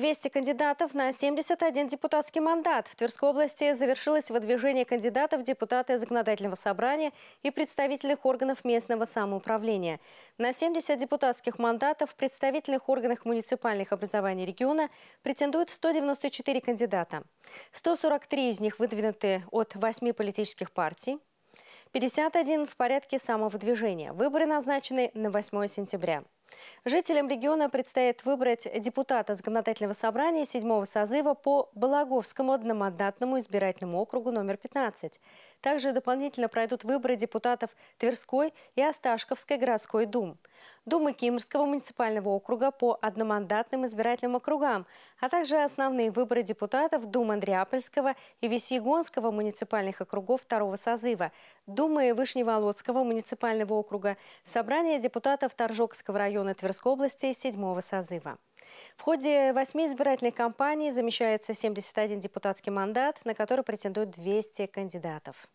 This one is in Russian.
200 кандидатов на 71 депутатский мандат. В Тверской области завершилось выдвижение кандидатов депутаты Законодательного собрания и представительных органов местного самоуправления. На 70 депутатских мандатов в представительных органах муниципальных образований региона претендуют 194 кандидата. 143 из них выдвинуты от 8 политических партий, 51 в порядке самовыдвижения. Выборы назначены на 8 сентября. Жителям региона предстоит выбрать депутата законодательного собрания седьмого созыва по Балаговскому одномандатному избирательному округу номер 15. Также дополнительно пройдут выборы депутатов Тверской и Осташковской городской дум. Думы Кимрского муниципального округа по одномандатным избирательным округам, а также основные выборы депутатов Дум Андреапольского и Весьегонского муниципальных округов второго созыва, Думы Вышневолодского муниципального округа, собрание депутатов Торжокского района Тверской области седьмого созыва. В ходе восьми избирательных кампаний замещается 71 депутатский мандат, на который претендуют 200 кандидатов.